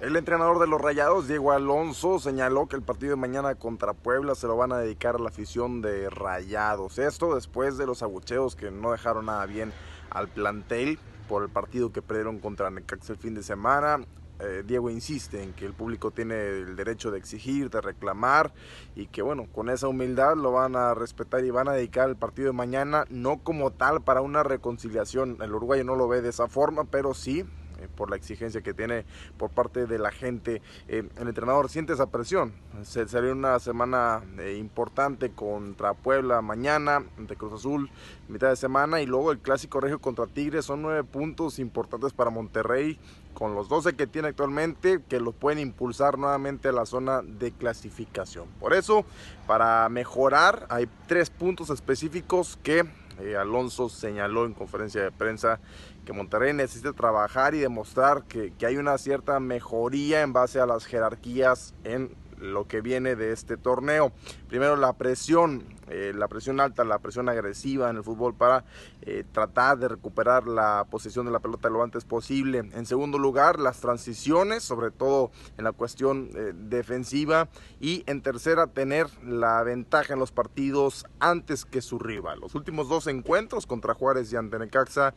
El entrenador de los Rayados, Diego Alonso, señaló que el partido de mañana contra Puebla se lo van a dedicar a la afición de Rayados. Esto después de los abucheos que no dejaron nada bien al plantel por el partido que perdieron contra Necaxa el fin de semana. Eh, Diego insiste en que el público tiene el derecho de exigir, de reclamar y que bueno, con esa humildad lo van a respetar y van a dedicar el partido de mañana no como tal para una reconciliación. El uruguayo no lo ve de esa forma, pero sí eh, por la exigencia que tiene por parte de la gente. Eh, el entrenador siente esa presión. Se salió una semana eh, importante contra Puebla mañana, ante Cruz Azul, mitad de semana, y luego el clásico regio contra Tigres. Son nueve puntos importantes para Monterrey, con los 12 que tiene actualmente, que los pueden impulsar nuevamente a la zona de clasificación. Por eso, para mejorar, hay tres puntos específicos que eh, Alonso señaló en conferencia de prensa que Monterrey necesita trabajar y demostrar que, que hay una cierta mejoría en base a las jerarquías en lo que viene de este torneo. Primero la presión, eh, la presión alta, la presión agresiva en el fútbol para eh, tratar de recuperar la posición de la pelota lo antes posible. En segundo lugar, las transiciones, sobre todo en la cuestión eh, defensiva. Y en tercera, tener la ventaja en los partidos antes que su rival. Los últimos dos encuentros contra Juárez y Antenecaxa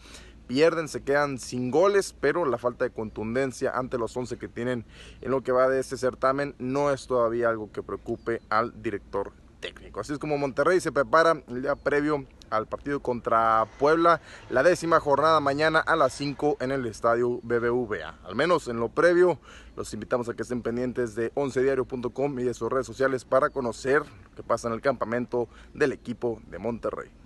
pierden, se quedan sin goles, pero la falta de contundencia ante los 11 que tienen en lo que va de este certamen no es todavía algo que preocupe al director técnico. Así es como Monterrey se prepara el día previo al partido contra Puebla, la décima jornada mañana a las 5 en el estadio BBVA. Al menos en lo previo, los invitamos a que estén pendientes de 11diario.com y de sus redes sociales para conocer qué que pasa en el campamento del equipo de Monterrey.